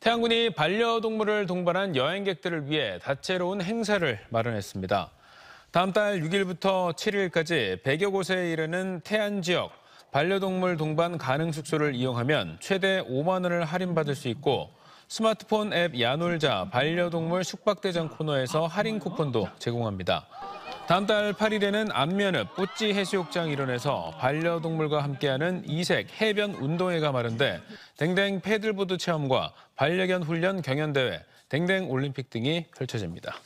태양군이 반려동물을 동반한 여행객들을 위해 다채로운 행사를 마련했습니다. 다음 달 6일부터 7일까지 100여 곳에 이르는 태안 지역 반려동물 동반 가능 숙소를 이용하면 최대 5만 원을 할인받을 수 있고 스마트폰 앱 야놀자 반려동물 숙박대장 코너에서 할인 쿠폰도 제공합니다. 다음 달 8일에는 안면읍 뽀찌 해수욕장 일원에서 반려동물과 함께하는 이색 해변 운동회가 마련돼 댕댕 패들보드 체험과 반려견 훈련 경연대회, 댕댕 올림픽 등이 펼쳐집니다.